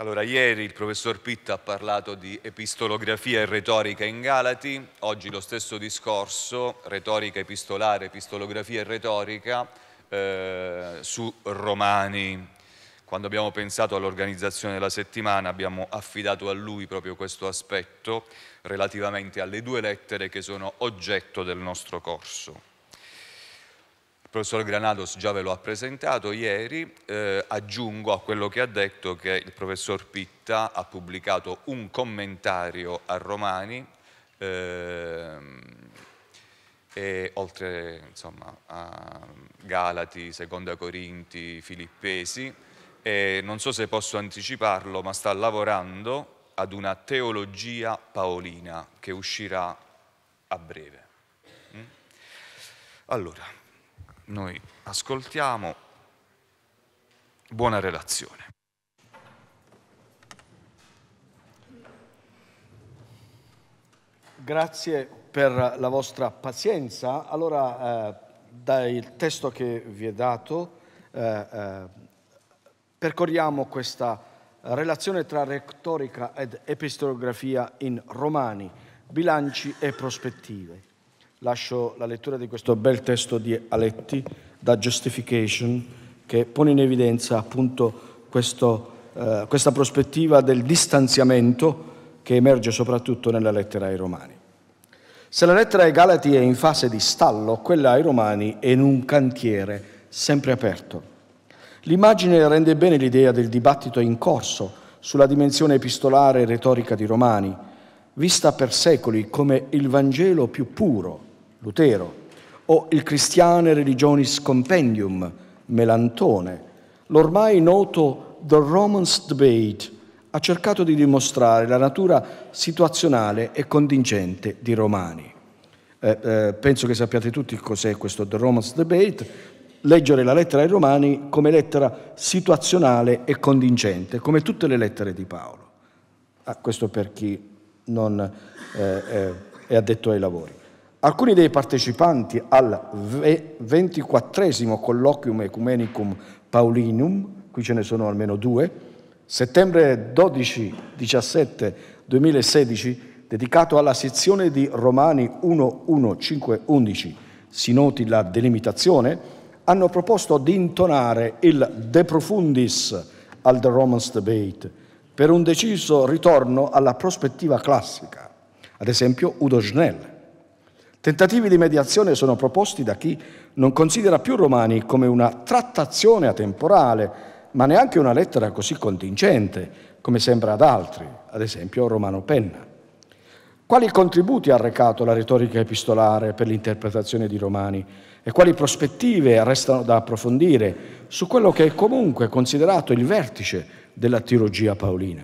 Allora, ieri il professor Pitta ha parlato di epistolografia e retorica in Galati, oggi lo stesso discorso, retorica epistolare, epistolografia e retorica, eh, su Romani. Quando abbiamo pensato all'organizzazione della settimana abbiamo affidato a lui proprio questo aspetto relativamente alle due lettere che sono oggetto del nostro corso. Il professor Granados già ve lo ha presentato ieri, eh, aggiungo a quello che ha detto che il professor Pitta ha pubblicato un commentario a Romani, eh, e oltre insomma, a Galati, Seconda Corinti, Filippesi, e non so se posso anticiparlo, ma sta lavorando ad una teologia paolina che uscirà a breve. Mm? Allora, noi ascoltiamo. Buona relazione. Grazie per la vostra pazienza. Allora, eh, dal testo che vi è dato, eh, eh, percorriamo questa relazione tra retorica ed epistolografia in Romani, bilanci e prospettive lascio la lettura di questo bel testo di Aletti da Justification che pone in evidenza appunto questo, eh, questa prospettiva del distanziamento che emerge soprattutto nella lettera ai Romani. Se la lettera ai Galati è in fase di stallo, quella ai Romani è in un cantiere sempre aperto. L'immagine rende bene l'idea del dibattito in corso sulla dimensione epistolare e retorica di Romani, vista per secoli come il Vangelo più puro Lutero, o il Christiane Religionis Compendium, Melantone, l'ormai noto The Romans Debate ha cercato di dimostrare la natura situazionale e contingente di Romani. Eh, eh, penso che sappiate tutti cos'è questo The Romans Debate, leggere la lettera ai Romani come lettera situazionale e contingente, come tutte le lettere di Paolo. Ah, questo per chi non eh, eh è addetto ai lavori. Alcuni dei partecipanti al ventiquattresimo colloquium ecumenicum Paulinum, qui ce ne sono almeno due, settembre 12-17 2016, dedicato alla sezione di Romani 1.1.5.11, si noti la delimitazione, hanno proposto di intonare il De Profundis al The Romans Debate per un deciso ritorno alla prospettiva classica, ad esempio Udo Schnell Tentativi di mediazione sono proposti da chi non considera più Romani come una trattazione atemporale, ma neanche una lettera così contingente come sembra ad altri, ad esempio Romano Penna. Quali contributi ha recato la retorica epistolare per l'interpretazione di Romani e quali prospettive restano da approfondire su quello che è comunque considerato il vertice della teologia paolina?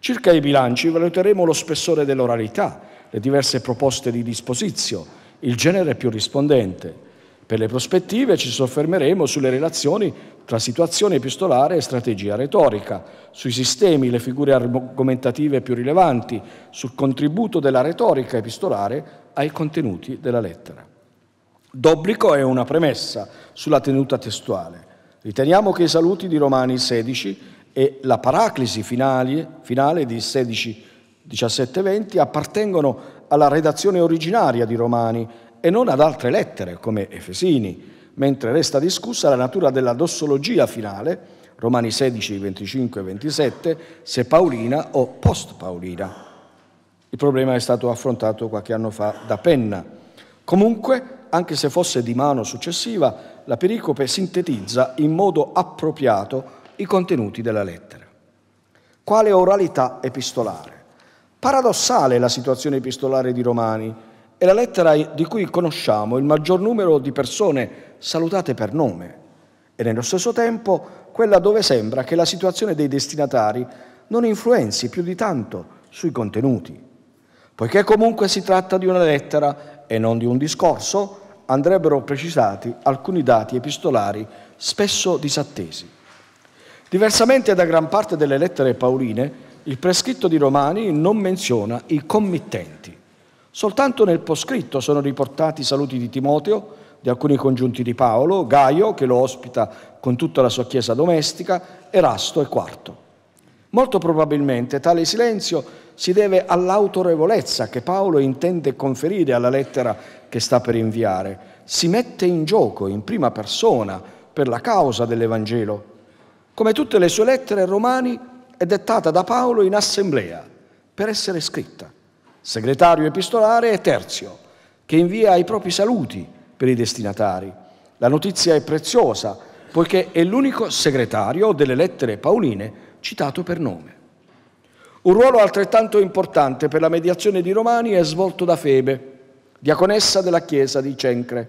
Circa i bilanci valuteremo lo spessore dell'oralità, le diverse proposte di disposizione, il genere più rispondente. Per le prospettive ci soffermeremo sulle relazioni tra situazione epistolare e strategia retorica, sui sistemi, le figure argomentative più rilevanti, sul contributo della retorica epistolare ai contenuti della lettera. D'obbligo è una premessa sulla tenuta testuale. Riteniamo che i saluti di Romani 16 e la paraclisi finale, finale di 16 17-20 appartengono alla redazione originaria di Romani e non ad altre lettere come Efesini, mentre resta discussa la natura della dossologia finale, Romani 16, 25 e 27, se paolina o post-paolina. Il problema è stato affrontato qualche anno fa da Penna. Comunque, anche se fosse di mano successiva, la pericope sintetizza in modo appropriato i contenuti della lettera. Quale oralità epistolare? Paradossale la situazione epistolare di Romani. È la lettera di cui conosciamo il maggior numero di persone salutate per nome e nello stesso tempo quella dove sembra che la situazione dei destinatari non influenzi più di tanto sui contenuti. Poiché comunque si tratta di una lettera e non di un discorso, andrebbero precisati alcuni dati epistolari spesso disattesi. Diversamente da gran parte delle lettere pauline, il prescritto di Romani non menziona i committenti. Soltanto nel poscritto sono riportati i saluti di Timoteo, di alcuni congiunti di Paolo, Gaio, che lo ospita con tutta la sua chiesa domestica, Erasto e Quarto. Molto probabilmente tale silenzio si deve all'autorevolezza che Paolo intende conferire alla lettera che sta per inviare. Si mette in gioco in prima persona per la causa dell'Evangelo. Come tutte le sue lettere, Romani è dettata da Paolo in assemblea per essere scritta. Segretario epistolare è Terzio, che invia i propri saluti per i destinatari. La notizia è preziosa, poiché è l'unico segretario delle lettere pauline citato per nome. Un ruolo altrettanto importante per la mediazione di Romani è svolto da Febe, diaconessa della chiesa di Cencre.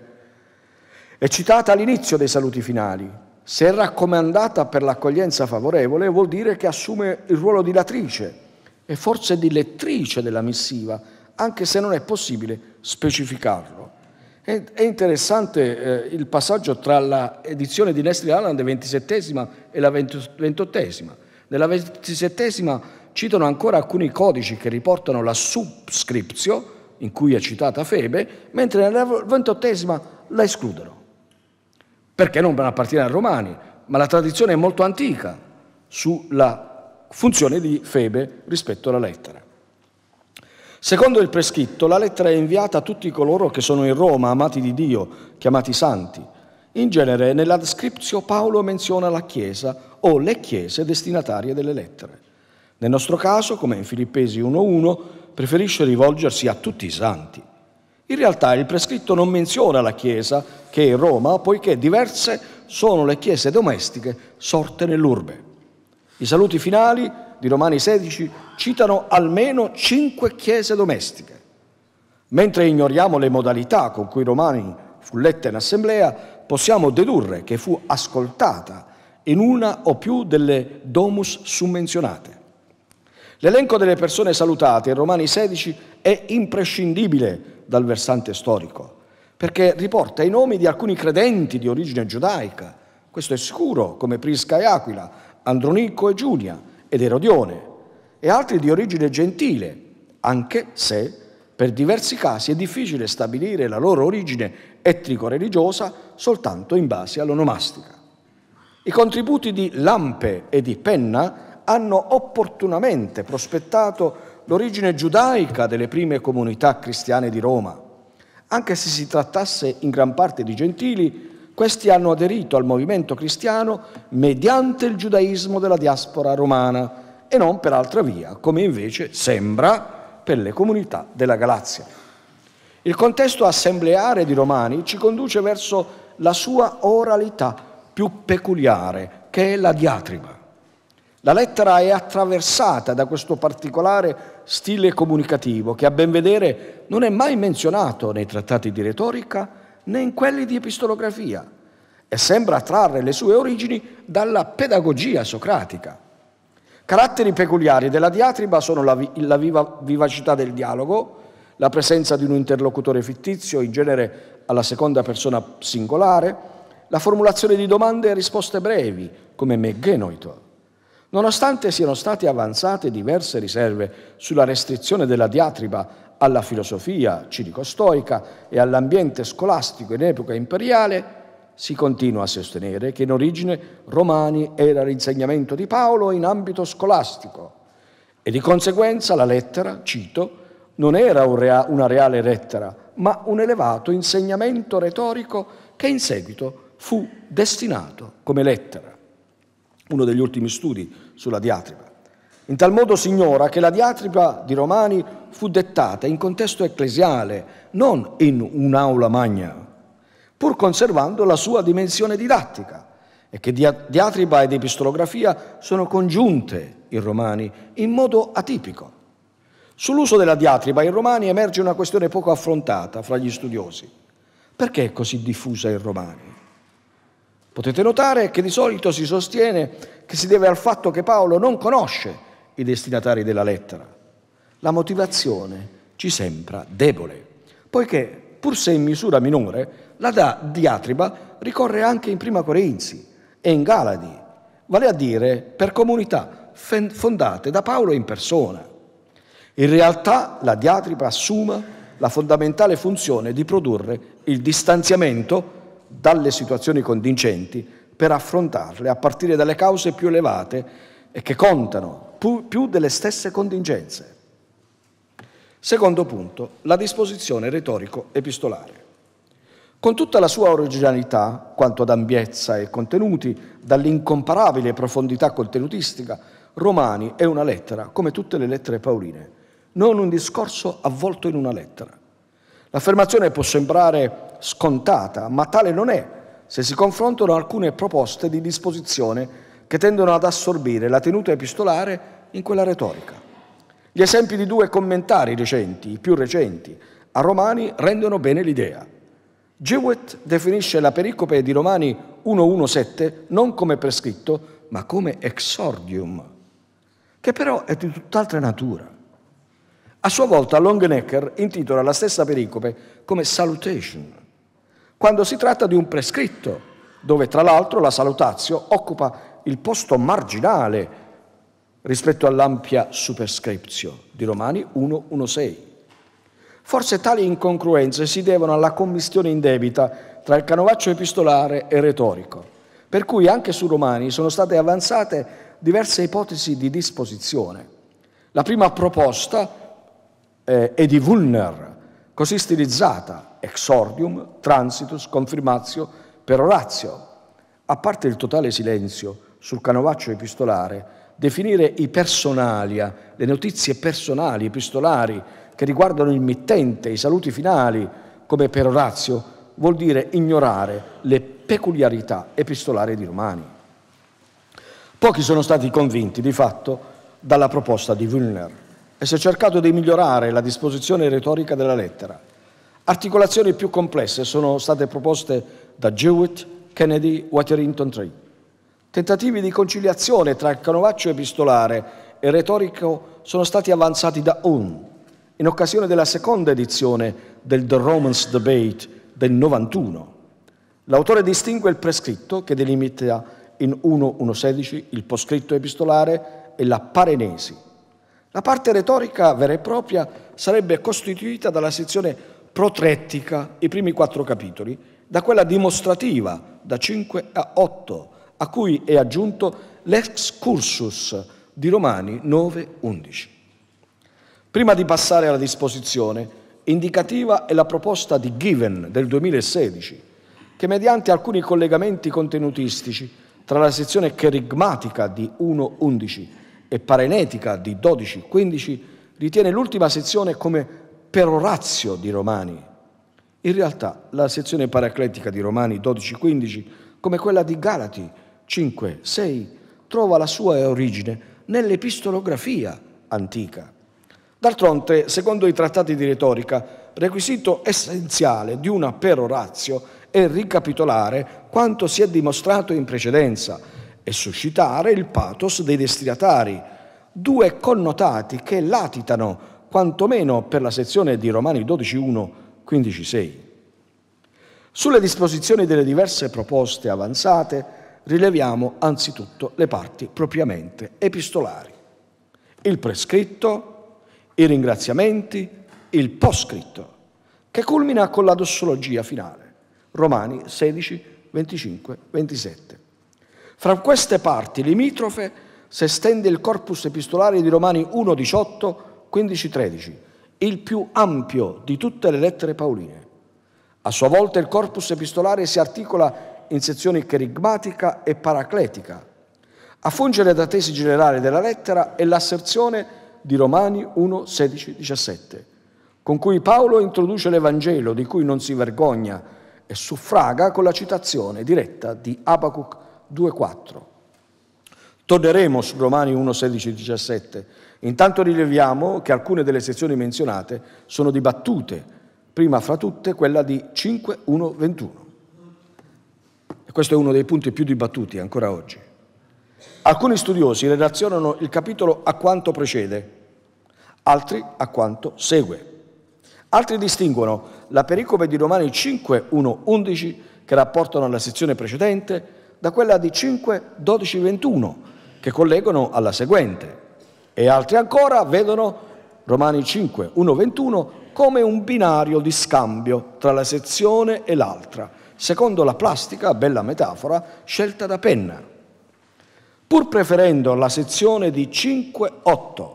È citata all'inizio dei saluti finali, se è raccomandata per l'accoglienza favorevole vuol dire che assume il ruolo di latrice e forse di lettrice della missiva, anche se non è possibile specificarlo. È interessante eh, il passaggio tra l'edizione di Nestle Island, 27 e la 28 Nella 27 citano ancora alcuni codici che riportano la subscriptio, in cui è citata Febe, mentre nella 28 la escludono perché non appartiene ai romani, ma la tradizione è molto antica sulla funzione di Febe rispetto alla lettera. Secondo il prescritto, la lettera è inviata a tutti coloro che sono in Roma, amati di Dio, chiamati santi. In genere, nella descriptio Paolo menziona la Chiesa o le Chiese destinatarie delle lettere. Nel nostro caso, come in Filippesi 1.1, preferisce rivolgersi a tutti i santi. In realtà il prescritto non menziona la chiesa che è Roma, poiché diverse sono le chiese domestiche sorte nell'urbe. I saluti finali di Romani 16 citano almeno cinque chiese domestiche. Mentre ignoriamo le modalità con cui Romani fu letta in assemblea, possiamo dedurre che fu ascoltata in una o più delle domus summenzionate. L'elenco delle persone salutate in Romani 16 è imprescindibile dal versante storico, perché riporta i nomi di alcuni credenti di origine giudaica, questo è sicuro, come Prisca e Aquila, Andronico e Giulia ed Erodione, e altri di origine gentile, anche se per diversi casi è difficile stabilire la loro origine etnico-religiosa soltanto in base all'onomastica. I contributi di Lampe e di Penna hanno opportunamente prospettato l'origine giudaica delle prime comunità cristiane di Roma. Anche se si trattasse in gran parte di gentili, questi hanno aderito al movimento cristiano mediante il giudaismo della diaspora romana e non per altra via, come invece sembra per le comunità della Galazia. Il contesto assembleare di Romani ci conduce verso la sua oralità più peculiare, che è la diatriba. La lettera è attraversata da questo particolare stile comunicativo che a ben vedere non è mai menzionato nei trattati di retorica né in quelli di epistolografia e sembra trarre le sue origini dalla pedagogia socratica. Caratteri peculiari della diatriba sono la, vi- la viva- vivacità del dialogo, la presenza di un interlocutore fittizio, in genere alla seconda persona singolare, la formulazione di domande e risposte brevi, come meggenoito, Nonostante siano state avanzate diverse riserve sulla restrizione della diatriba alla filosofia civico-stoica e all'ambiente scolastico in epoca imperiale, si continua a sostenere che in origine Romani era l'insegnamento di Paolo in ambito scolastico e di conseguenza la lettera, cito, non era un rea- una reale lettera, ma un elevato insegnamento retorico che in seguito fu destinato come lettera. Uno degli ultimi studi sulla diatriba. In tal modo si ignora che la diatriba di Romani fu dettata in contesto ecclesiale, non in un'aula magna, pur conservando la sua dimensione didattica, e che diatriba ed epistolografia sono congiunte in Romani in modo atipico. Sull'uso della diatriba in Romani emerge una questione poco affrontata fra gli studiosi. Perché è così diffusa in Romani? Potete notare che di solito si sostiene che si deve al fatto che Paolo non conosce i destinatari della lettera. La motivazione ci sembra debole, poiché, pur se in misura minore, la da diatriba ricorre anche in Prima Corinzi e in Galadi, vale a dire per comunità fondate da Paolo in persona. In realtà la diatriba assuma la fondamentale funzione di produrre il distanziamento dalle situazioni contingenti per affrontarle a partire dalle cause più elevate e che contano più delle stesse contingenze. Secondo punto, la disposizione retorico-epistolare. Con tutta la sua originalità, quanto ad ambiezza e contenuti, dall'incomparabile profondità contenutistica, Romani è una lettera, come tutte le lettere pauline, non un discorso avvolto in una lettera. L'affermazione può sembrare scontata, ma tale non è se si confrontano alcune proposte di disposizione che tendono ad assorbire la tenuta epistolare in quella retorica. Gli esempi di due commentari recenti, i più recenti, a Romani rendono bene l'idea. Jewett definisce la pericope di Romani 1.1.7 non come prescritto, ma come exordium, che però è di tutt'altra natura. A sua volta Longenecker intitola la stessa pericope come salutation, quando si tratta di un prescritto, dove tra l'altro la salutazio occupa il posto marginale rispetto all'ampia superscriptio di Romani 1.1.6. Forse tali incongruenze si devono alla commistione indebita tra il canovaccio epistolare e retorico, per cui anche su Romani sono state avanzate diverse ipotesi di disposizione. La prima proposta eh, è di Vulner, così stilizzata, exordium, transitus, confirmatio, per orazio. A parte il totale silenzio sul canovaccio epistolare, definire i personalia, le notizie personali, epistolari, che riguardano il mittente, i saluti finali, come per Orazio, vuol dire ignorare le peculiarità epistolari di Romani. Pochi sono stati convinti, di fatto, dalla proposta di Wüllner e si è cercato di migliorare la disposizione retorica della lettera. Articolazioni più complesse sono state proposte da Jewett, Kennedy, Waterington III. Tentativi di conciliazione tra canovaccio epistolare e retorico sono stati avanzati da Hume in occasione della seconda edizione del The Romans Debate del 91. L'autore distingue il prescritto, che delimita in 1.1.16 il poscritto epistolare, e la parenesi. La parte retorica vera e propria sarebbe costituita dalla sezione protrettica, i primi quattro capitoli, da quella dimostrativa, da 5 a 8, a cui è aggiunto l'ex cursus di Romani 9-11. Prima di passare alla disposizione, indicativa è la proposta di Given del 2016, che mediante alcuni collegamenti contenutistici tra la sezione cherigmatica di 1-11 e parenetica di 12-15, ritiene l'ultima sezione come per Orazio di Romani. In realtà la sezione paracletica di Romani 12-15, come quella di Galati 5-6, trova la sua origine nell'epistolografia antica. D'altronde, secondo i trattati di retorica, requisito essenziale di una perorazio è ricapitolare quanto si è dimostrato in precedenza e suscitare il pathos dei destinatari, due connotati che latitano quantomeno per la sezione di Romani 12.1, 15.6. Sulle disposizioni delle diverse proposte avanzate rileviamo anzitutto le parti propriamente epistolari, il prescritto, i ringraziamenti, il poscritto, che culmina con la dossologia finale, Romani 16, 25, 27. Fra queste parti limitrofe si estende il corpus epistolare di Romani 1, 18, 15-13, il più ampio di tutte le lettere pauline. A sua volta il corpus epistolare si articola in sezioni cherigmatica e paracletica. A fungere da tesi generale della lettera è l'asserzione di Romani 1, 16, 17, con cui Paolo introduce l'Evangelo di cui non si vergogna e suffraga con la citazione diretta di Abacuc 2,4. Torneremo su Romani 1, 16, 17 Intanto rileviamo che alcune delle sezioni menzionate sono dibattute, prima fra tutte quella di 5.1.21. E questo è uno dei punti più dibattuti ancora oggi. Alcuni studiosi relazionano il capitolo a quanto precede, altri a quanto segue. Altri distinguono la pericope di Romani 5.1.11 che rapportano alla sezione precedente da quella di 5 12 21 che collegano alla seguente e altri ancora vedono Romani 5, 1-21 come un binario di scambio tra la sezione e l'altra, secondo la plastica, bella metafora, scelta da penna, pur preferendo la sezione di 5-8,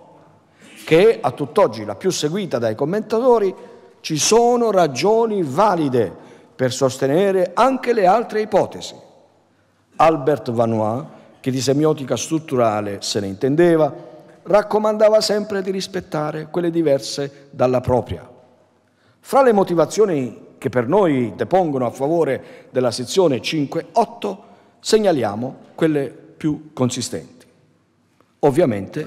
che è a tutt'oggi la più seguita dai commentatori, ci sono ragioni valide per sostenere anche le altre ipotesi. Albert Vanois, che di semiotica strutturale se ne intendeva, raccomandava sempre di rispettare quelle diverse dalla propria. Fra le motivazioni che per noi depongono a favore della sezione 5-8 segnaliamo quelle più consistenti. Ovviamente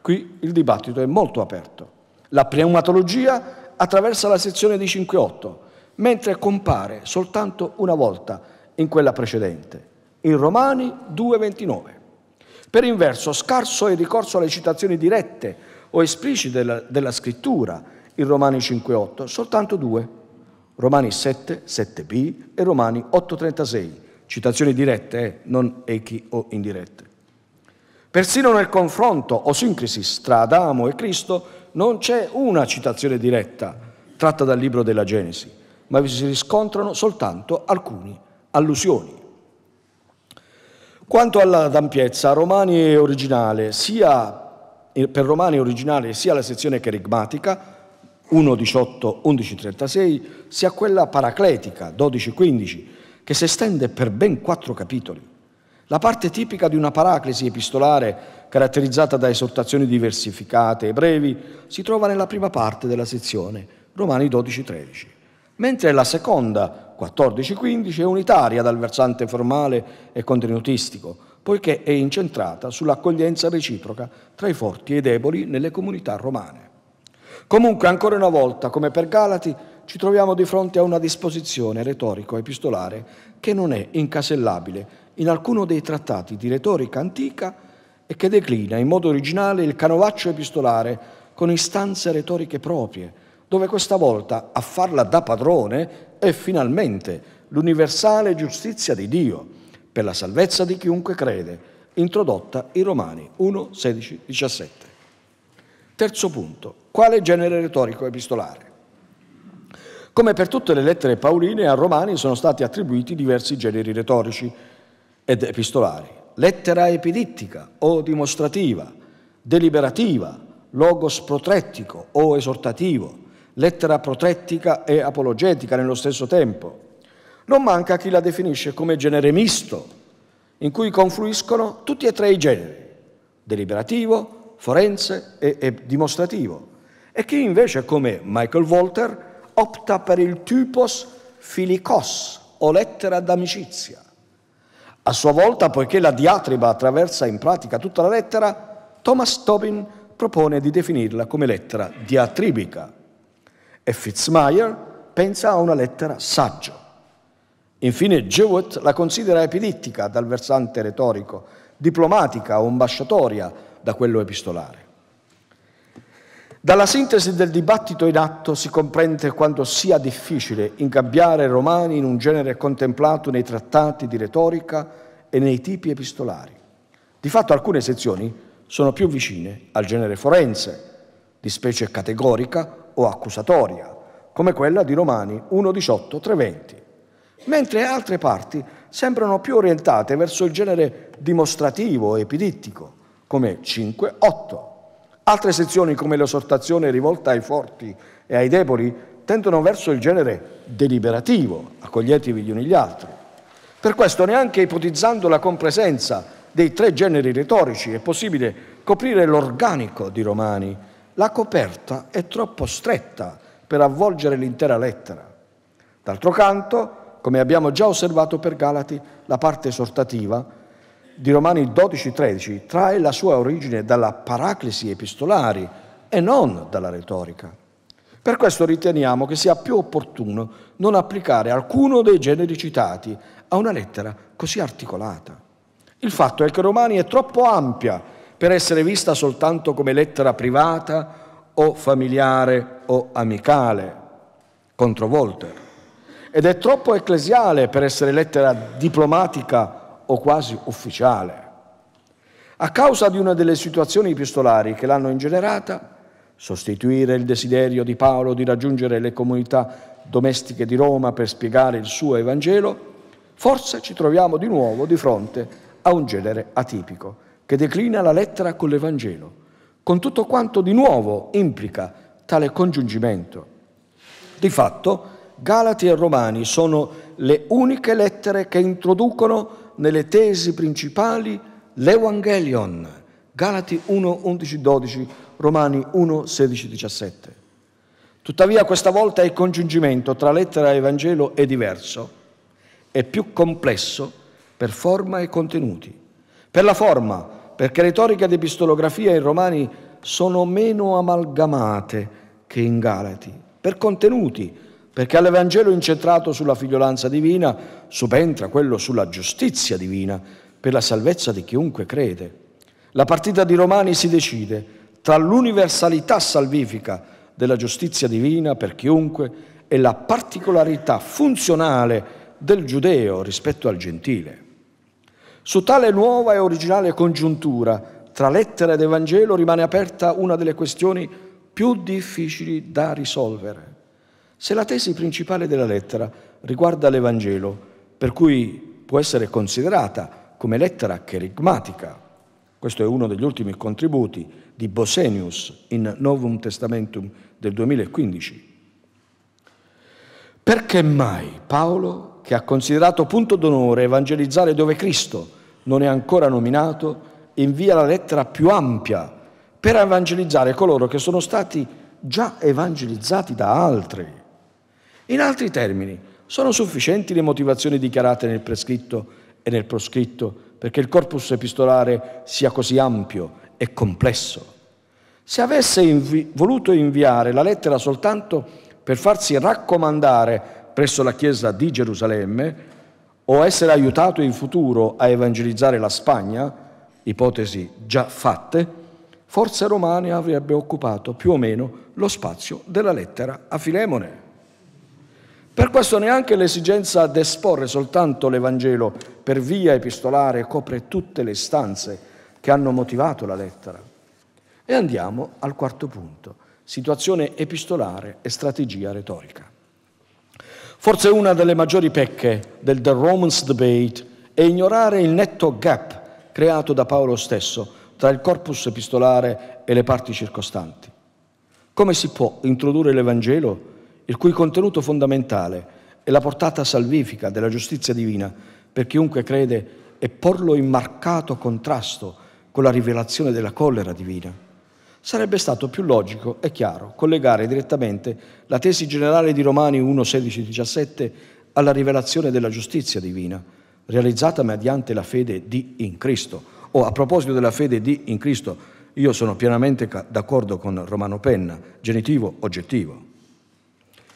qui il dibattito è molto aperto. La pneumatologia attraversa la sezione di 5-8, mentre compare soltanto una volta in quella precedente, in Romani 229. Per inverso, scarso è il ricorso alle citazioni dirette o esplicite della, della scrittura in Romani 5.8, soltanto due, Romani 7, 7b e Romani 8.36, citazioni dirette, eh, non echi o indirette. Persino nel confronto o sincrisi tra Adamo e Cristo non c'è una citazione diretta tratta dal libro della Genesi, ma vi si riscontrano soltanto alcune allusioni. Quanto alla dampiezza, Romani è originale, sia eh, per Romani è originale sia la sezione cherigmatica 1.18-11.36, sia quella paracletica 12.15, che si estende per ben quattro capitoli. La parte tipica di una paraclesi epistolare, caratterizzata da esortazioni diversificate e brevi, si trova nella prima parte della sezione, Romani 12-13, mentre la seconda, 14-15 è unitaria dal versante formale e contenutistico, poiché è incentrata sull'accoglienza reciproca tra i forti e i deboli nelle comunità romane. Comunque, ancora una volta, come per Galati, ci troviamo di fronte a una disposizione retorico-epistolare che non è incasellabile in alcuno dei trattati di retorica antica e che declina in modo originale il canovaccio epistolare con istanze retoriche proprie, dove questa volta a farla da padrone e finalmente l'universale giustizia di Dio per la salvezza di chiunque crede, introdotta in Romani 1, 16, 17. Terzo punto, quale genere retorico epistolare? Come per tutte le lettere pauline, a Romani sono stati attribuiti diversi generi retorici ed epistolari. Lettera epidittica o dimostrativa, deliberativa, logos protrettico o esortativo, lettera protettica e apologetica nello stesso tempo. Non manca chi la definisce come genere misto, in cui confluiscono tutti e tre i generi, deliberativo, forense e, e dimostrativo, e chi invece, come Michael Walter, opta per il typos filicos o lettera d'amicizia. A sua volta, poiché la diatriba attraversa in pratica tutta la lettera, Thomas Tobin propone di definirla come lettera diatribica, e Fitzmaier pensa a una lettera saggio. Infine Jewett la considera epidittica dal versante retorico, diplomatica o ambasciatoria da quello epistolare. Dalla sintesi del dibattito in atto si comprende quanto sia difficile ingabbiare Romani in un genere contemplato nei trattati di retorica e nei tipi epistolari. Di fatto alcune sezioni sono più vicine al genere forense, di specie categorica, o accusatoria, come quella di Romani 1.18-3.20, mentre altre parti sembrano più orientate verso il genere dimostrativo e epidittico, come 5.8. Altre sezioni, come l'esortazione rivolta ai forti e ai deboli, tendono verso il genere deliberativo, accoglietevi gli uni gli altri. Per questo, neanche ipotizzando la compresenza dei tre generi retorici, è possibile coprire l'organico di Romani la coperta è troppo stretta per avvolgere l'intera lettera. D'altro canto, come abbiamo già osservato per Galati, la parte esortativa di Romani 12-13 trae la sua origine dalla paraclisi epistolari e non dalla retorica. Per questo riteniamo che sia più opportuno non applicare alcuno dei generi citati a una lettera così articolata. Il fatto è che Romani è troppo ampia per essere vista soltanto come lettera privata o familiare o amicale, contro Volter, ed è troppo ecclesiale per essere lettera diplomatica o quasi ufficiale. A causa di una delle situazioni epistolari che l'hanno ingenerata, sostituire il desiderio di Paolo di raggiungere le comunità domestiche di Roma per spiegare il suo Evangelo, forse ci troviamo di nuovo di fronte a un genere atipico che declina la lettera con l'Evangelo, con tutto quanto di nuovo implica tale congiungimento. Di fatto, Galati e Romani sono le uniche lettere che introducono nelle tesi principali l'Evangelion, Galati 1, 11, 12, Romani 1, 16, 17. Tuttavia questa volta il congiungimento tra lettera e Vangelo è diverso, è più complesso per forma e contenuti. Per la forma perché retorica ed epistolografia in Romani sono meno amalgamate che in Galati, per contenuti, perché all'Evangelo incentrato sulla figliolanza divina subentra quello sulla giustizia divina per la salvezza di chiunque crede. La partita di Romani si decide tra l'universalità salvifica della giustizia divina per chiunque e la particolarità funzionale del giudeo rispetto al gentile. Su tale nuova e originale congiuntura tra lettera ed Evangelo rimane aperta una delle questioni più difficili da risolvere. Se la tesi principale della lettera riguarda l'Evangelo, per cui può essere considerata come lettera cherigmatica, questo è uno degli ultimi contributi di Bosenius in Novum Testamentum del 2015. Perché mai Paolo, che ha considerato punto d'onore evangelizzare dove Cristo non è ancora nominato, invia la lettera più ampia per evangelizzare coloro che sono stati già evangelizzati da altri. In altri termini, sono sufficienti le motivazioni dichiarate nel prescritto e nel proscritto perché il corpus epistolare sia così ampio e complesso. Se avesse invi- voluto inviare la lettera soltanto per farsi raccomandare presso la Chiesa di Gerusalemme, o essere aiutato in futuro a evangelizzare la Spagna, ipotesi già fatte, Forze Romane avrebbe occupato più o meno lo spazio della lettera a Filemone. Per questo neanche l'esigenza d'esporre soltanto l'Evangelo per via epistolare copre tutte le istanze che hanno motivato la lettera. E andiamo al quarto punto, situazione epistolare e strategia retorica. Forse una delle maggiori pecche del The Romans Debate è ignorare il netto gap creato da Paolo stesso tra il corpus epistolare e le parti circostanti. Come si può introdurre l'Evangelo, il cui contenuto fondamentale è la portata salvifica della giustizia divina per chiunque crede, e porlo in marcato contrasto con la rivelazione della collera divina? sarebbe stato più logico e chiaro collegare direttamente la tesi generale di Romani 1, 16, 17 alla rivelazione della giustizia divina, realizzata mediante la fede di in Cristo. O a proposito della fede di in Cristo, io sono pienamente d'accordo con Romano Penna, genitivo oggettivo.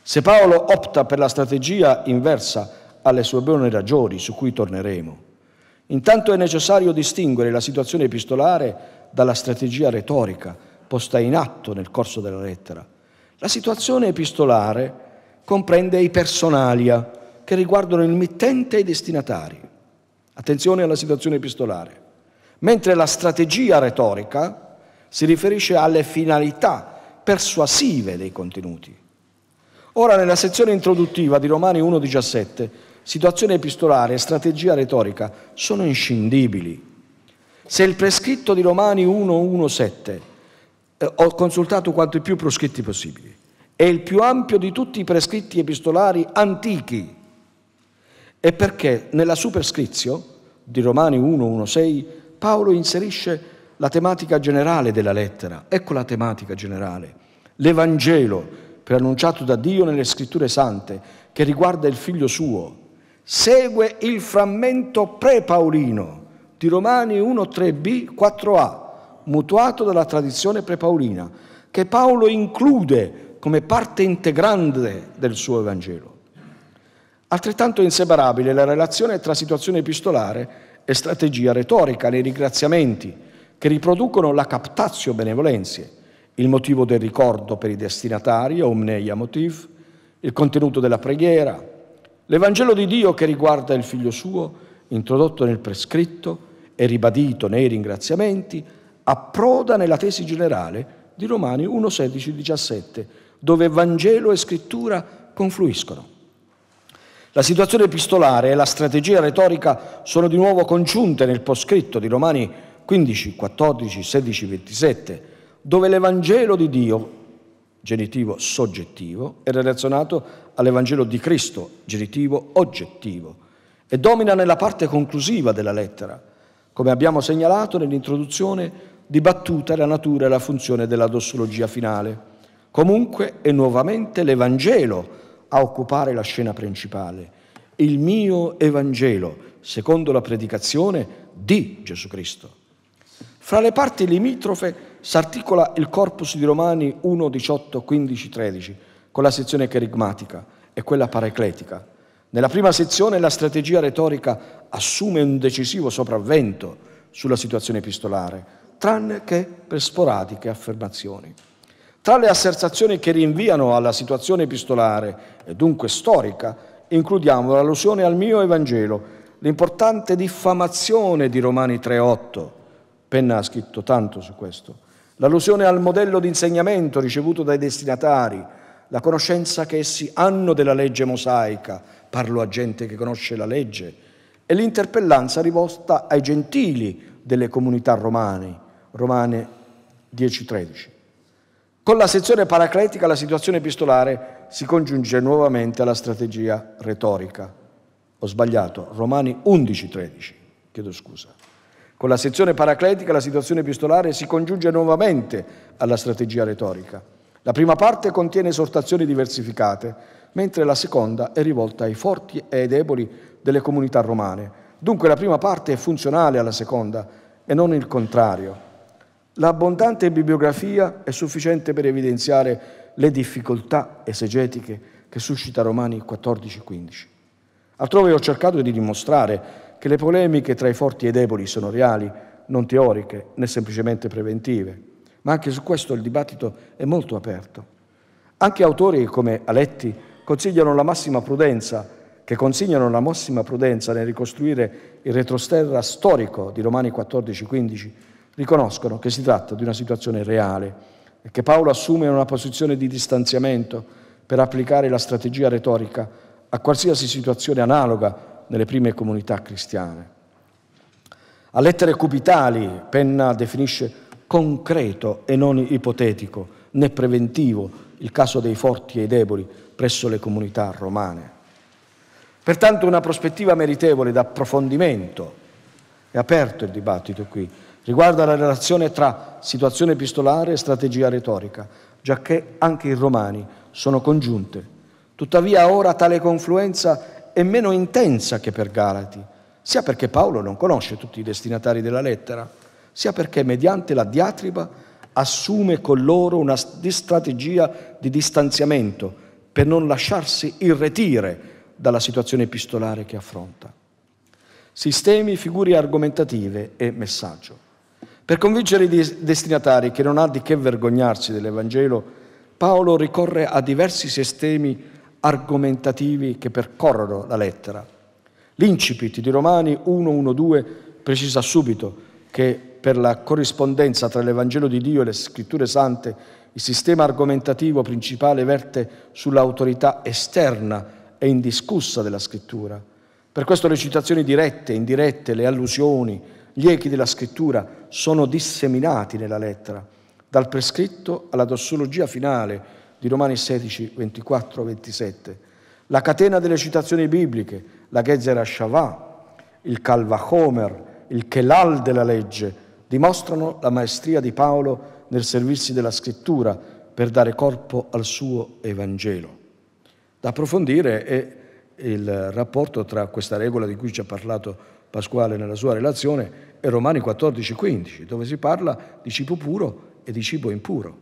Se Paolo opta per la strategia inversa alle sue buone ragioni, su cui torneremo, intanto è necessario distinguere la situazione epistolare dalla strategia retorica posta in atto nel corso della lettera. La situazione epistolare comprende i personalia che riguardano il mittente e i destinatari. Attenzione alla situazione epistolare. Mentre la strategia retorica si riferisce alle finalità persuasive dei contenuti. Ora nella sezione introduttiva di Romani 1.17, situazione epistolare e strategia retorica sono inscindibili. Se il prescritto di Romani 1.1.7 eh, ho consultato quanti più proscritti possibili. È il più ampio di tutti i prescritti epistolari antichi. E perché nella superscrizio di Romani 1, 1, 6, Paolo inserisce la tematica generale della lettera. Ecco la tematica generale. L'Evangelo preannunciato da Dio nelle scritture sante che riguarda il figlio suo. Segue il frammento pre-paolino di Romani 1, 3b, 4a mutuato dalla tradizione prepaulina, che Paolo include come parte integrante del suo Evangelo. Altrettanto inseparabile la relazione tra situazione epistolare e strategia retorica nei ringraziamenti, che riproducono la captatio benevolenzie, il motivo del ricordo per i destinatari, omneia motif, il contenuto della preghiera, l'Evangelo di Dio che riguarda il Figlio suo, introdotto nel prescritto e ribadito nei ringraziamenti, approda nella tesi generale di Romani 1, 16, 17, dove Vangelo e Scrittura confluiscono. La situazione epistolare e la strategia retorica sono di nuovo congiunte nel poscritto di Romani 15, 14, 16, 27, dove l'Evangelo di Dio, genitivo soggettivo, è relazionato all'Evangelo di Cristo, genitivo oggettivo, e domina nella parte conclusiva della lettera, come abbiamo segnalato nell'introduzione dibattuta la natura e la funzione della dossologia finale. Comunque è nuovamente l'Evangelo a occupare la scena principale. Il mio Evangelo, secondo la predicazione di Gesù Cristo. Fra le parti limitrofe s'articola il corpus di Romani 1, 18, 15, 13, con la sezione cherigmatica e quella paracletica. Nella prima sezione la strategia retorica assume un decisivo sopravvento sulla situazione epistolare, tranne che per sporadiche affermazioni. Tra le asserzioni che rinviano alla situazione epistolare e dunque storica, includiamo l'allusione al mio Evangelo, l'importante diffamazione di Romani 3.8, Penna ha scritto tanto su questo, l'allusione al modello di insegnamento ricevuto dai destinatari, la conoscenza che essi hanno della legge mosaica, parlo a gente che conosce la legge, e l'interpellanza rivolta ai gentili delle comunità romane, Romane 10-13. Con la sezione paracletica la situazione epistolare si congiunge nuovamente alla strategia retorica. Ho sbagliato, Romani 11-13, chiedo scusa. Con la sezione paracletica la situazione epistolare si congiunge nuovamente alla strategia retorica. La prima parte contiene esortazioni diversificate, mentre la seconda è rivolta ai forti e ai deboli delle comunità romane. Dunque la prima parte è funzionale alla seconda e non il contrario. L'abbondante bibliografia è sufficiente per evidenziare le difficoltà esegetiche che suscita Romani 14-15. Altrove ho cercato di dimostrare che le polemiche tra i forti e i deboli sono reali, non teoriche né semplicemente preventive, ma anche su questo il dibattito è molto aperto. Anche autori come Aletti consigliano la massima prudenza che consigliano la massima prudenza nel ricostruire il retrosterra storico di Romani 14-15 riconoscono che si tratta di una situazione reale e che Paolo assume una posizione di distanziamento per applicare la strategia retorica a qualsiasi situazione analoga nelle prime comunità cristiane. A lettere cubitali Penna definisce concreto e non ipotetico né preventivo il caso dei forti e deboli presso le comunità romane. Pertanto una prospettiva meritevole d'approfondimento. È aperto il dibattito qui, Riguarda la relazione tra situazione epistolare e strategia retorica, giacché anche i romani sono congiunte. Tuttavia ora tale confluenza è meno intensa che per Galati, sia perché Paolo non conosce tutti i destinatari della lettera, sia perché mediante la diatriba assume con loro una strategia di distanziamento per non lasciarsi irretire dalla situazione epistolare che affronta. Sistemi, figure argomentative e messaggio. Per convincere i destinatari che non ha di che vergognarsi dell'Evangelo, Paolo ricorre a diversi sistemi argomentativi che percorrono la lettera. L'incipit di Romani 1.1.2 precisa subito che per la corrispondenza tra l'Evangelo di Dio e le scritture sante il sistema argomentativo principale verte sull'autorità esterna e indiscussa della scrittura. Per questo le citazioni dirette, indirette, le allusioni, gli echi della scrittura sono disseminati nella lettera, dal prescritto alla dossologia finale di Romani 16, 24, 27, la catena delle citazioni bibliche, la Gezerah Shavah, il Calvachomer, il Kelal della legge, dimostrano la maestria di Paolo nel servirsi della scrittura per dare corpo al suo Evangelo. Da approfondire è il rapporto tra questa regola di cui ci ha parlato Pasquale nella sua relazione, è Romani 14:15, dove si parla di cibo puro e di cibo impuro.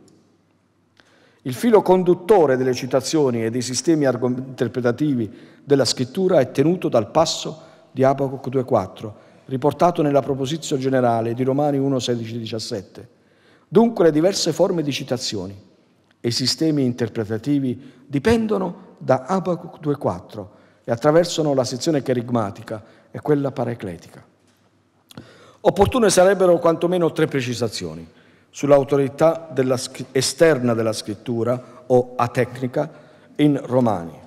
Il filo conduttore delle citazioni e dei sistemi interpretativi della scrittura è tenuto dal passo di Abacuc 2.4, riportato nella proposizione generale di Romani 1:16-17. Dunque le diverse forme di citazioni e i sistemi interpretativi dipendono da Abacuc 2.4 e attraversano la sezione carigmatica e quella paracletica. Opportune sarebbero quantomeno tre precisazioni sull'autorità della, esterna della scrittura o atecnica in Romani.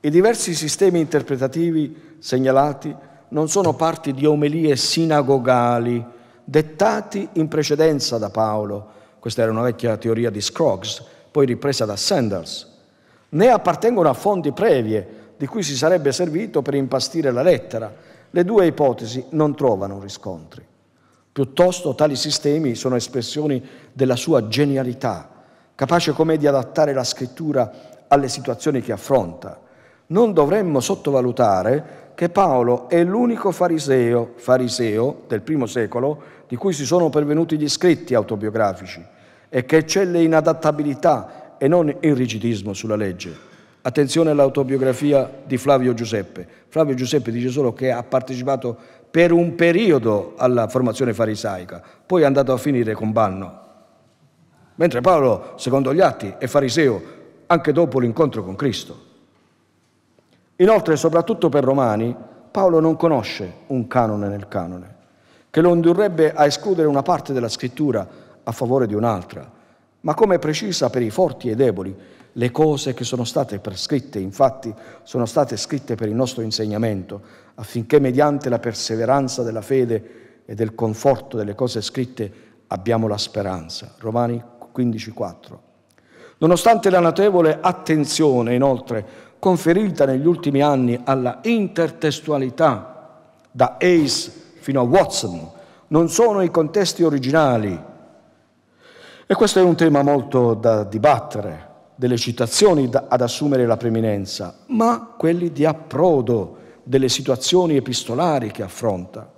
I diversi sistemi interpretativi segnalati non sono parti di omelie sinagogali dettati in precedenza da Paolo, questa era una vecchia teoria di Scroggs, poi ripresa da Sanders, né appartengono a fonti previe di cui si sarebbe servito per impastire la lettera, le due ipotesi non trovano riscontri. Piuttosto tali sistemi sono espressioni della sua genialità, capace com'è di adattare la scrittura alle situazioni che affronta. Non dovremmo sottovalutare che Paolo è l'unico fariseo, fariseo del primo secolo di cui si sono pervenuti gli scritti autobiografici e che eccelle in adattabilità e non in rigidismo sulla legge. Attenzione all'autobiografia di Flavio Giuseppe. Flavio Giuseppe dice solo che ha partecipato per un periodo alla formazione farisaica, poi è andato a finire con Banno. Mentre Paolo, secondo gli atti, è fariseo anche dopo l'incontro con Cristo. Inoltre, soprattutto per Romani, Paolo non conosce un canone nel canone, che lo indurrebbe a escludere una parte della scrittura a favore di un'altra, ma come precisa per i forti e i deboli, le cose che sono state prescritte, infatti, sono state scritte per il nostro insegnamento, affinché mediante la perseveranza della fede e del conforto delle cose scritte abbiamo la speranza. Romani 15:4. Nonostante la notevole attenzione, inoltre, conferita negli ultimi anni alla intertestualità da Ace fino a Watson, non sono i contesti originali. E questo è un tema molto da dibattere, delle citazioni ad assumere la preminenza, ma quelli di approdo delle situazioni epistolari che affronta.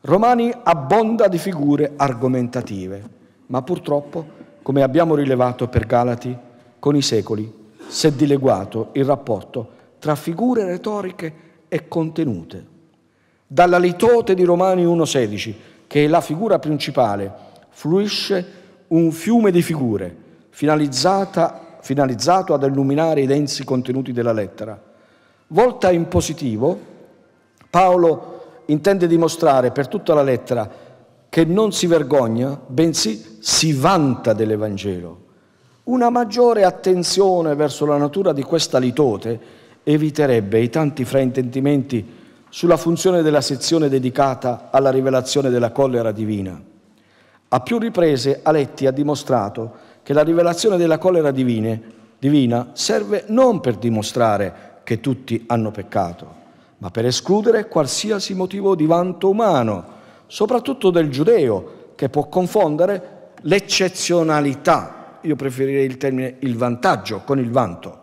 Romani abbonda di figure argomentative, ma purtroppo, come abbiamo rilevato per Galati, con i secoli si è dileguato il rapporto tra figure retoriche e contenute. Dalla litote di Romani 1.16, che è la figura principale, fluisce un fiume di figure, finalizzata finalizzato ad illuminare i densi contenuti della lettera. Volta in positivo, Paolo intende dimostrare per tutta la lettera che non si vergogna, bensì si vanta dell'Evangelo. Una maggiore attenzione verso la natura di questa litote eviterebbe i tanti fraintendimenti sulla funzione della sezione dedicata alla rivelazione della collera divina. A più riprese Aletti ha dimostrato che la rivelazione della collera divine, divina serve non per dimostrare che tutti hanno peccato, ma per escludere qualsiasi motivo di vanto umano, soprattutto del giudeo, che può confondere l'eccezionalità, io preferirei il termine il vantaggio con il vanto,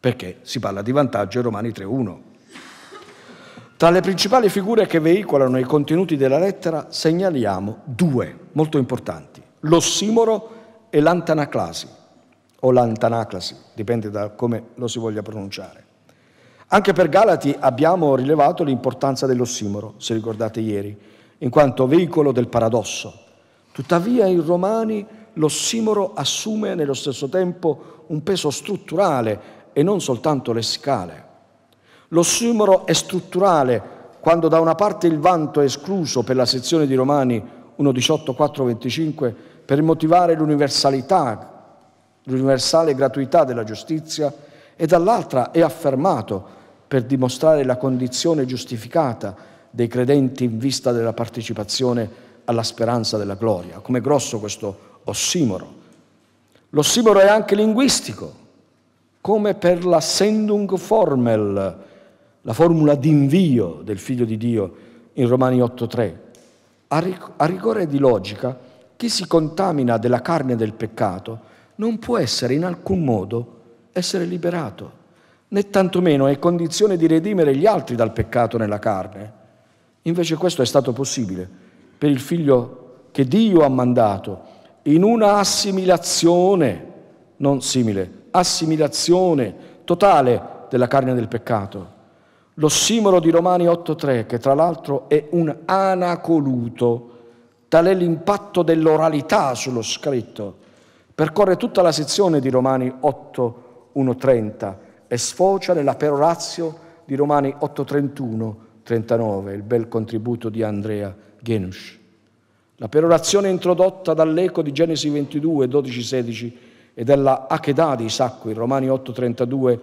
perché si parla di vantaggio in Romani 3.1. Tra le principali figure che veicolano i contenuti della lettera segnaliamo due molto importanti, l'ossimoro e l'antanaclasi, o l'antanaclasi, dipende da come lo si voglia pronunciare. Anche per Galati abbiamo rilevato l'importanza dell'ossimoro, se ricordate ieri, in quanto veicolo del paradosso. Tuttavia in Romani l'ossimoro assume nello stesso tempo un peso strutturale e non soltanto lessicale. L'ossimoro è strutturale quando da una parte il vanto è escluso per la sezione di Romani 1.18.4.25 per motivare l'universalità, l'universale gratuità della giustizia e dall'altra è affermato per dimostrare la condizione giustificata dei credenti in vista della partecipazione alla speranza della gloria. Com'è grosso questo ossimoro. L'ossimoro è anche linguistico, come per la sendung formel, la formula d'invio del figlio di Dio in Romani 8.3. A rigore di logica, chi si contamina della carne del peccato non può essere in alcun modo essere liberato, né tantomeno è condizione di redimere gli altri dal peccato nella carne. Invece questo è stato possibile per il figlio che Dio ha mandato in una assimilazione, non simile, assimilazione totale della carne del peccato. Lo L'ossimoro di Romani 8.3, che tra l'altro è un anacoluto, Tale è l'impatto dell'oralità sullo scritto. Percorre tutta la sezione di Romani 8, 1, 30 e sfocia nella perorazio di Romani 8, 31, 39, il bel contributo di Andrea Genusch. La perorazione introdotta dall'eco di Genesi 22, 12, 16 e della Achedà di Isacco in Romani 8, 32,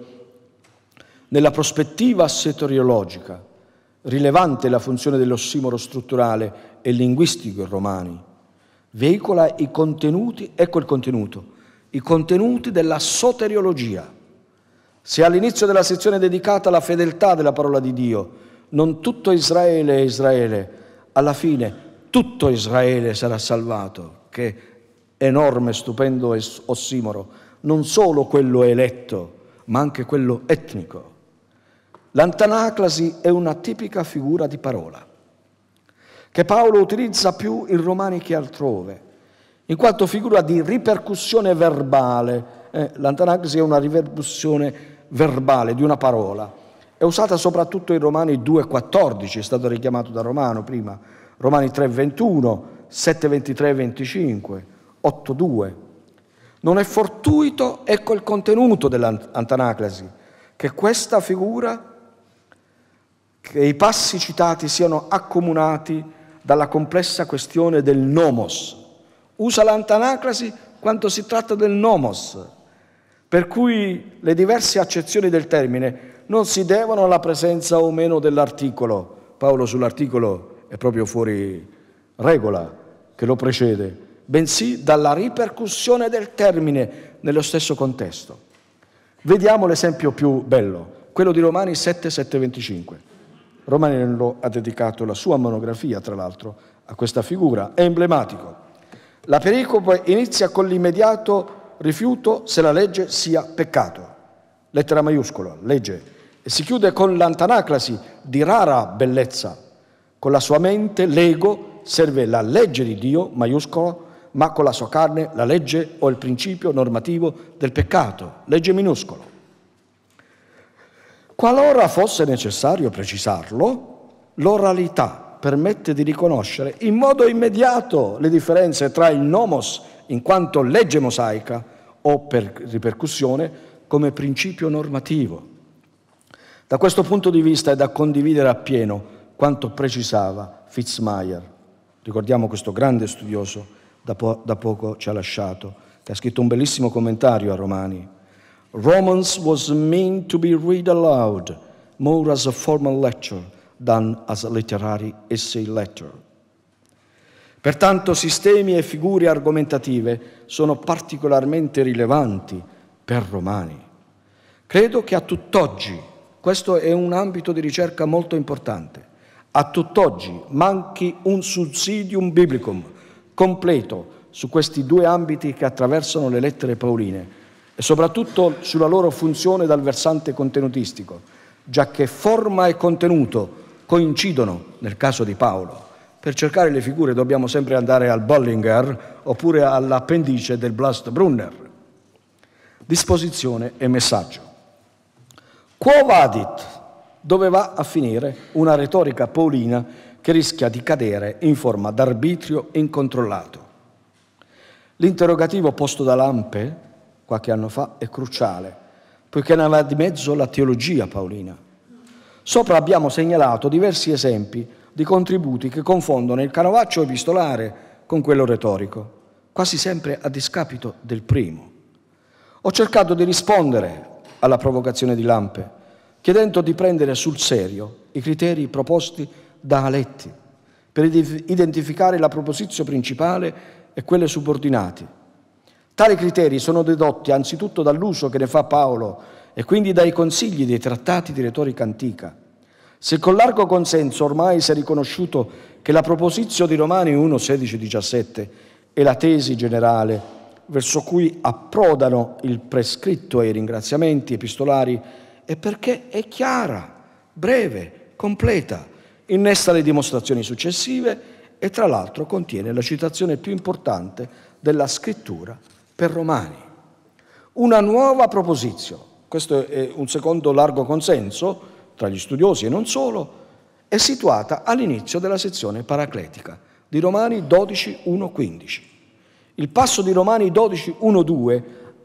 nella prospettiva setoriologica Rilevante la funzione dell'ossimoro strutturale e linguistico in Romani. Veicola i contenuti, ecco il contenuto, i contenuti della soteriologia. Se all'inizio della sezione dedicata alla fedeltà della parola di Dio, non tutto Israele è Israele, alla fine tutto Israele sarà salvato, che enorme, stupendo ossimoro, non solo quello eletto, ma anche quello etnico. L'antanaclasi è una tipica figura di parola che Paolo utilizza più in Romani che altrove, in quanto figura di ripercussione verbale. Eh, l'antanaclasi è una ripercussione verbale di una parola. È usata soprattutto in Romani 2,14, è stato richiamato da Romano prima, Romani 3,21, 7,23 25, 8,2. Non è fortuito, ecco il contenuto dell'antanaclasi, che questa figura che i passi citati siano accomunati dalla complessa questione del nomos. Usa l'antanacrasi quando si tratta del nomos, per cui le diverse accezioni del termine non si devono alla presenza o meno dell'articolo. Paolo sull'articolo è proprio fuori regola che lo precede, bensì dalla ripercussione del termine nello stesso contesto. Vediamo l'esempio più bello, quello di Romani 7, 7, 25. Romanello ha dedicato la sua monografia, tra l'altro, a questa figura. È emblematico. La pericope inizia con l'immediato rifiuto se la legge sia peccato, lettera maiuscola, legge, e si chiude con l'antanaclasi di rara bellezza. Con la sua mente, l'ego, serve la legge di Dio, maiuscola, ma con la sua carne la legge o il principio normativo del peccato, legge minuscola. Qualora fosse necessario precisarlo, l'oralità permette di riconoscere in modo immediato le differenze tra il nomos in quanto legge mosaica o per ripercussione come principio normativo. Da questo punto di vista è da condividere appieno quanto precisava Fitzmaier, ricordiamo questo grande studioso da, po- da poco ci ha lasciato, che ha scritto un bellissimo commentario a Romani Romans was meant to be read aloud more as a formal lecture than as a literary essay letter. Pertanto sistemi e figure argomentative sono particolarmente rilevanti per Romani. Credo che a tutt'oggi, questo è un ambito di ricerca molto importante, a tutt'oggi manchi un subsidium biblicum completo su questi due ambiti che attraversano le lettere pauline e soprattutto sulla loro funzione dal versante contenutistico, già che forma e contenuto coincidono nel caso di Paolo. Per cercare le figure dobbiamo sempre andare al Bollinger oppure all'appendice del Blast Brunner. Disposizione e messaggio. Quo vadit? Dove va a finire una retorica paulina che rischia di cadere in forma d'arbitrio incontrollato. L'interrogativo posto da Lampe qualche anno fa, è cruciale, poiché ne va di mezzo la teologia paolina. Sopra abbiamo segnalato diversi esempi di contributi che confondono il canovaccio epistolare con quello retorico, quasi sempre a discapito del primo. Ho cercato di rispondere alla provocazione di Lampe, chiedendo di prendere sul serio i criteri proposti da Aletti per identificare la proposizione principale e quelle subordinate Tali criteri sono dedotti anzitutto dall'uso che ne fa Paolo e quindi dai consigli dei trattati di retorica antica. Se con largo consenso ormai si è riconosciuto che la proposizione di Romani 1, 16, 17 è la tesi generale verso cui approdano il prescritto e i ringraziamenti epistolari, è perché è chiara, breve, completa, innesta le dimostrazioni successive e tra l'altro contiene la citazione più importante della scrittura per Romani. Una nuova proposizione, questo è un secondo largo consenso tra gli studiosi e non solo, è situata all'inizio della sezione paracletica di Romani 12, 1, Il passo di Romani 12, 1,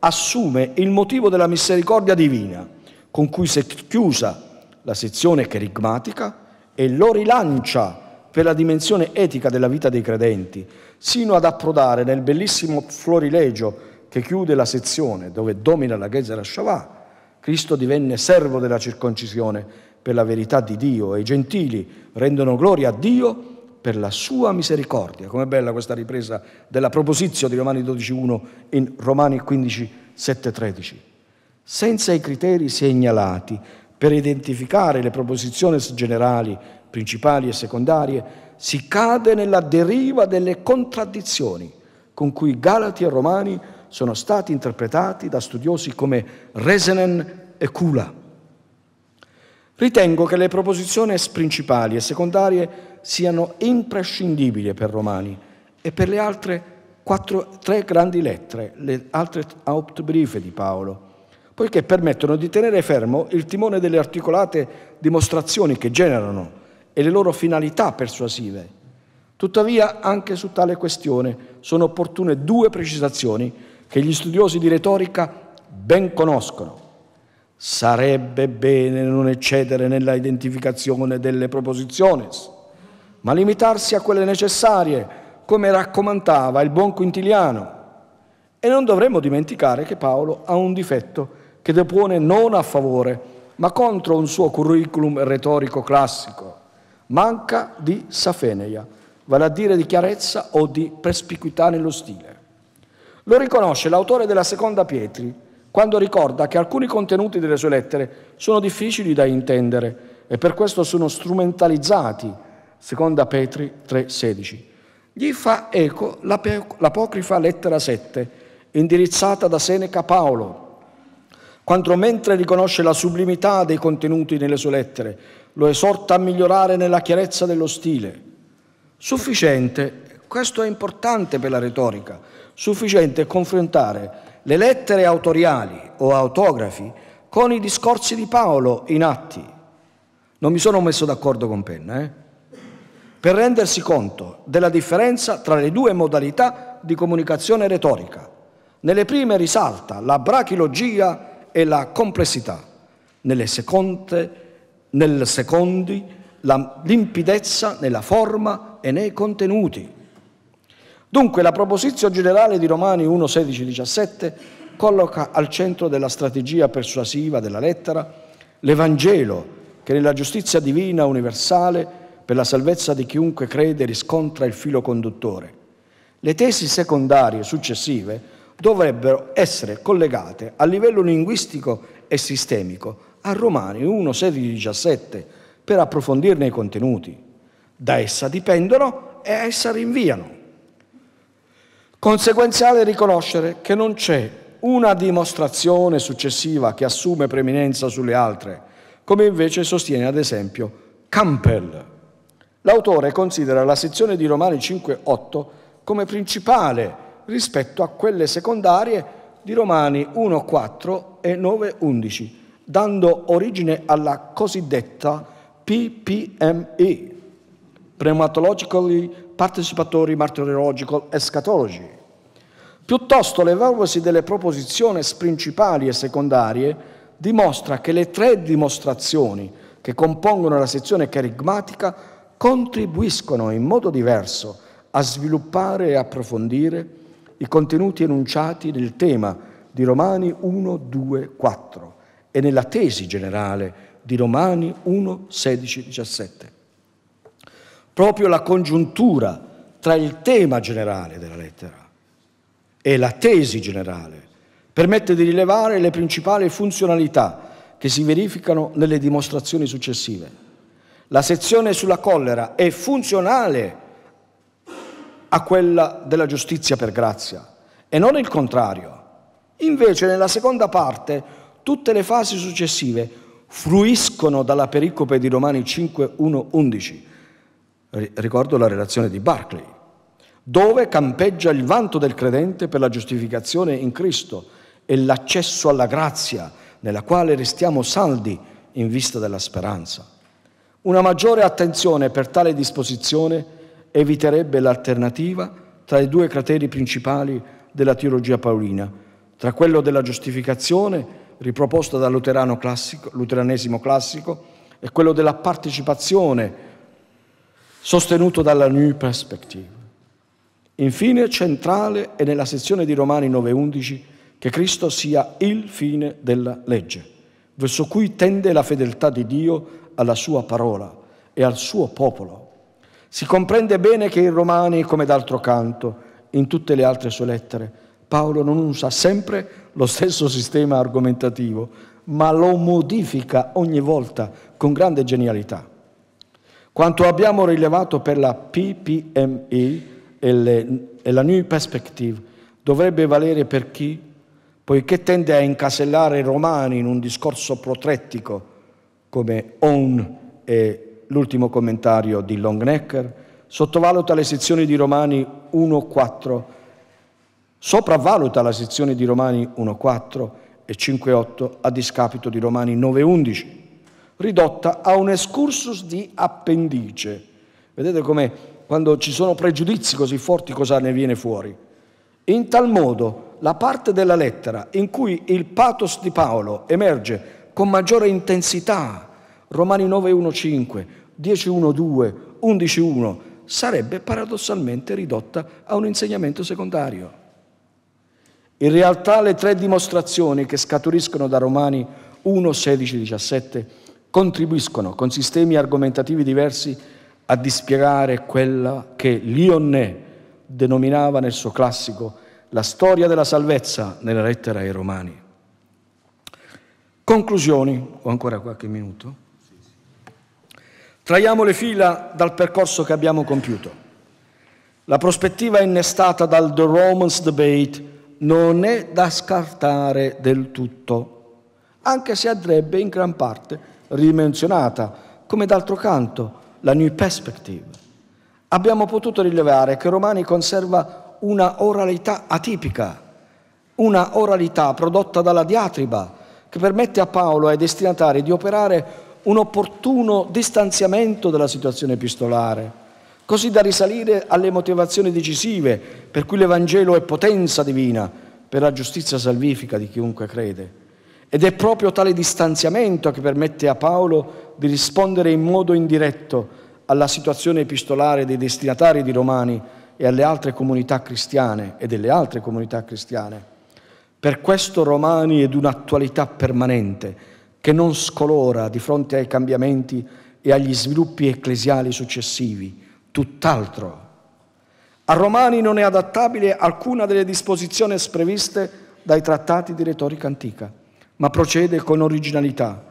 assume il motivo della misericordia divina con cui si è chiusa la sezione cherigmatica e lo rilancia per la dimensione etica della vita dei credenti, sino ad approdare nel bellissimo florilegio che chiude la sezione dove domina la Gezer Shavah, Cristo divenne servo della circoncisione per la verità di Dio e i gentili rendono gloria a Dio per la sua misericordia. Com'è bella questa ripresa della proposizione di Romani 12.1 in Romani 15.7.13. Senza i criteri segnalati per identificare le proposizioni generali principali e secondarie, si cade nella deriva delle contraddizioni con cui Galati e Romani sono stati interpretati da studiosi come Resenen e Kula. Ritengo che le proposizioni principali e secondarie siano imprescindibili per Romani e per le altre quattro, tre grandi lettere, le altre Hauptbriefe di Paolo, poiché permettono di tenere fermo il timone delle articolate dimostrazioni che generano e le loro finalità persuasive. Tuttavia, anche su tale questione sono opportune due precisazioni che gli studiosi di retorica ben conoscono. Sarebbe bene non eccedere nella identificazione delle proposizioni, ma limitarsi a quelle necessarie, come raccomandava il buon Quintiliano. E non dovremmo dimenticare che Paolo ha un difetto che depone non a favore, ma contro un suo curriculum retorico classico manca di safeneia, vale a dire di chiarezza o di perspicuità nello stile. Lo riconosce l'autore della seconda Pietri, quando ricorda che alcuni contenuti delle sue lettere sono difficili da intendere e per questo sono strumentalizzati, seconda Petri 3,16. Gli fa eco l'apocrifa lettera 7, indirizzata da Seneca Paolo, quanto mentre riconosce la sublimità dei contenuti nelle sue lettere, lo esorta a migliorare nella chiarezza dello stile. Sufficiente, questo è importante per la retorica, sufficiente è confrontare le lettere autoriali o autografi con i discorsi di Paolo in atti. Non mi sono messo d'accordo con Penna, eh? per rendersi conto della differenza tra le due modalità di comunicazione retorica. Nelle prime risalta la brachilogia e la complessità, nelle seconde, nel secondi la limpidezza nella forma e nei contenuti. Dunque la proposizione generale di Romani 1, 16, 17 colloca al centro della strategia persuasiva della lettera l'Evangelo che nella giustizia divina universale per la salvezza di chiunque crede riscontra il filo conduttore. Le tesi secondarie successive dovrebbero essere collegate a livello linguistico e sistemico a Romani 1, 16, 17 per approfondirne i contenuti. Da essa dipendono e a essa rinviano. Conseguenziale riconoscere che non c'è una dimostrazione successiva che assume preminenza sulle altre, come invece sostiene ad esempio Campbell. L'autore considera la sezione di Romani 5.8 come principale rispetto a quelle secondarie di Romani 1.4 e 9.11, dando origine alla cosiddetta PPME, Pneumatologically Participatory Martyrological Eschatology. Piuttosto l'evolversi delle proposizioni principali e secondarie dimostra che le tre dimostrazioni che compongono la sezione carigmatica contribuiscono in modo diverso a sviluppare e approfondire i contenuti enunciati nel tema di Romani 1, 2, 4 e nella tesi generale di Romani 1, 16, 17. Proprio la congiuntura tra il tema generale della lettera e la tesi generale permette di rilevare le principali funzionalità che si verificano nelle dimostrazioni successive. La sezione sulla collera è funzionale a quella della giustizia per grazia, e non il contrario. Invece nella seconda parte tutte le fasi successive fruiscono dalla pericope di Romani 5.1.11. Ricordo la relazione di Barclay, dove campeggia il vanto del credente per la giustificazione in Cristo e l'accesso alla grazia nella quale restiamo saldi in vista della speranza. Una maggiore attenzione per tale disposizione è eviterebbe l'alternativa tra i due crateri principali della teologia paolina, tra quello della giustificazione riproposta dal classico, luteranesimo classico e quello della partecipazione sostenuto dalla New Perspective. Infine, centrale è nella sezione di Romani 9:11 che Cristo sia il fine della legge, verso cui tende la fedeltà di Dio alla sua parola e al suo popolo. Si comprende bene che i Romani, come d'altro canto, in tutte le altre sue lettere, Paolo non usa sempre lo stesso sistema argomentativo, ma lo modifica ogni volta con grande genialità. Quanto abbiamo rilevato per la PPME e, le, e la New Perspective dovrebbe valere per chi, poiché tende a incasellare i romani in un discorso protrettico come on e l'ultimo commentario di Longnecker, sottovaluta le sezioni di Romani 1.4, sopravvaluta la sezione di Romani 1.4 e 5.8 a discapito di Romani 9.11, ridotta a un excursus di appendice. Vedete come quando ci sono pregiudizi così forti cosa ne viene fuori? In tal modo la parte della lettera in cui il pathos di Paolo emerge con maggiore intensità Romani 9, 1, 5, 10, 1, 2, 11, 1, sarebbe paradossalmente ridotta a un insegnamento secondario. In realtà le tre dimostrazioni che scaturiscono da Romani 1, 16, 17 contribuiscono con sistemi argomentativi diversi a dispiegare quella che Lyonnet denominava nel suo classico la storia della salvezza nella lettera ai Romani. Conclusioni, ho ancora qualche minuto. Traiamo le fila dal percorso che abbiamo compiuto. La prospettiva innestata dal The Romans Debate non è da scartare del tutto, anche se andrebbe in gran parte rimensionata, come d'altro canto la New Perspective. Abbiamo potuto rilevare che Romani conserva una oralità atipica, una oralità prodotta dalla diatriba, che permette a Paolo e ai destinatari di operare un opportuno distanziamento dalla situazione epistolare, così da risalire alle motivazioni decisive per cui l'Evangelo è potenza divina per la giustizia salvifica di chiunque crede. Ed è proprio tale distanziamento che permette a Paolo di rispondere in modo indiretto alla situazione epistolare dei destinatari di Romani e alle altre comunità cristiane e delle altre comunità cristiane. Per questo Romani è d'un'attualità permanente che non scolora di fronte ai cambiamenti e agli sviluppi ecclesiali successivi, tutt'altro. A Romani non è adattabile alcuna delle disposizioni spreviste dai trattati di retorica antica, ma procede con originalità.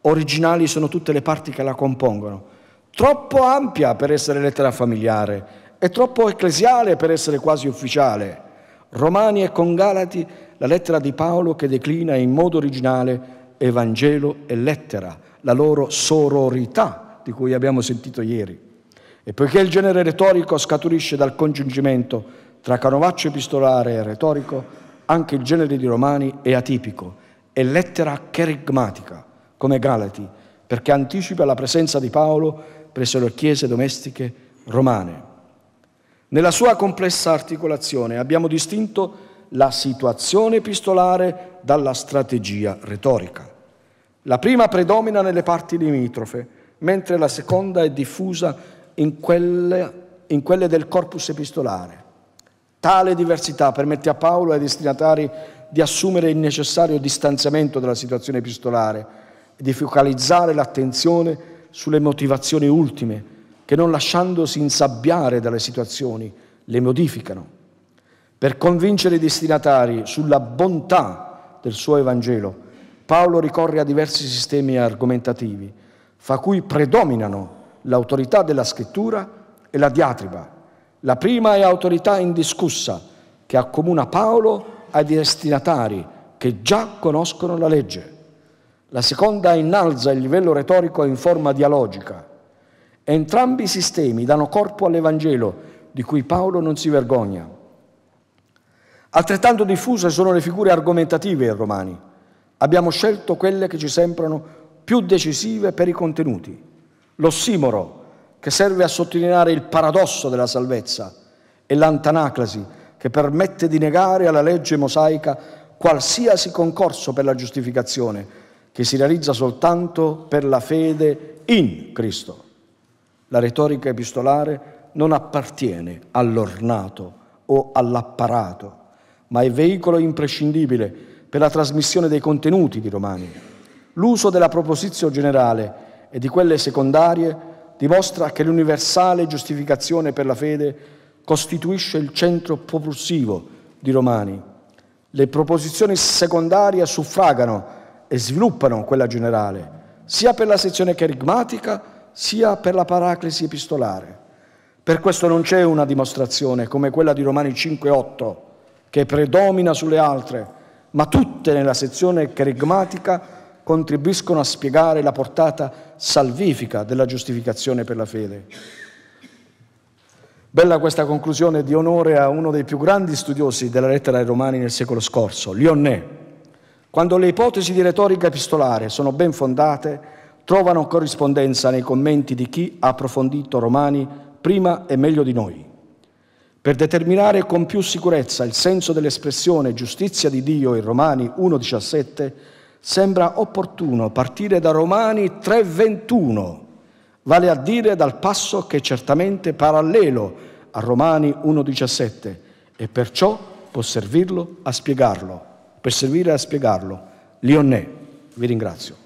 Originali sono tutte le parti che la compongono. Troppo ampia per essere lettera familiare e troppo ecclesiale per essere quasi ufficiale. Romani è con Galati la lettera di Paolo che declina in modo originale Evangelo e lettera, la loro sororità di cui abbiamo sentito ieri. E poiché il genere retorico scaturisce dal congiungimento tra canovaccio epistolare e retorico, anche il genere di Romani è atipico, è lettera cherigmatica, come Galati, perché anticipa la presenza di Paolo presso le chiese domestiche romane. Nella sua complessa articolazione abbiamo distinto la situazione epistolare dalla strategia retorica. La prima predomina nelle parti limitrofe, mentre la seconda è diffusa in quelle, in quelle del corpus epistolare. Tale diversità permette a Paolo e ai destinatari di assumere il necessario distanziamento dalla situazione epistolare e di focalizzare l'attenzione sulle motivazioni ultime, che non lasciandosi insabbiare dalle situazioni, le modificano. Per convincere i destinatari sulla bontà del suo Evangelo, Paolo ricorre a diversi sistemi argomentativi, fra cui predominano l'autorità della scrittura e la diatriba. La prima è autorità indiscussa che accomuna Paolo ai destinatari che già conoscono la legge. La seconda innalza il livello retorico in forma dialogica. Entrambi i sistemi danno corpo all'Evangelo di cui Paolo non si vergogna. Altrettanto diffuse sono le figure argomentative ai romani. Abbiamo scelto quelle che ci sembrano più decisive per i contenuti. L'ossimoro, che serve a sottolineare il paradosso della salvezza, e l'antanaclasi, che permette di negare alla legge mosaica qualsiasi concorso per la giustificazione, che si realizza soltanto per la fede in Cristo. La retorica epistolare non appartiene all'ornato o all'apparato ma è veicolo imprescindibile per la trasmissione dei contenuti di Romani. L'uso della proposizione generale e di quelle secondarie dimostra che l'universale giustificazione per la fede costituisce il centro propulsivo di Romani. Le proposizioni secondarie suffragano e sviluppano quella generale, sia per la sezione cherigmatica sia per la paraclesi epistolare. Per questo non c'è una dimostrazione come quella di Romani 5.8, che predomina sulle altre, ma tutte nella sezione cherigmatica contribuiscono a spiegare la portata salvifica della giustificazione per la fede. Bella questa conclusione di onore a uno dei più grandi studiosi della lettera ai Romani nel secolo scorso, Lyonnais. Quando le ipotesi di retorica epistolare sono ben fondate, trovano corrispondenza nei commenti di chi ha approfondito Romani prima e meglio di noi per determinare con più sicurezza il senso dell'espressione giustizia di Dio in Romani 1.17, sembra opportuno partire da Romani 3.21, vale a dire dal passo che è certamente parallelo a Romani 1.17 e perciò può servirlo a spiegarlo, per servire a spiegarlo. Lionè, vi ringrazio.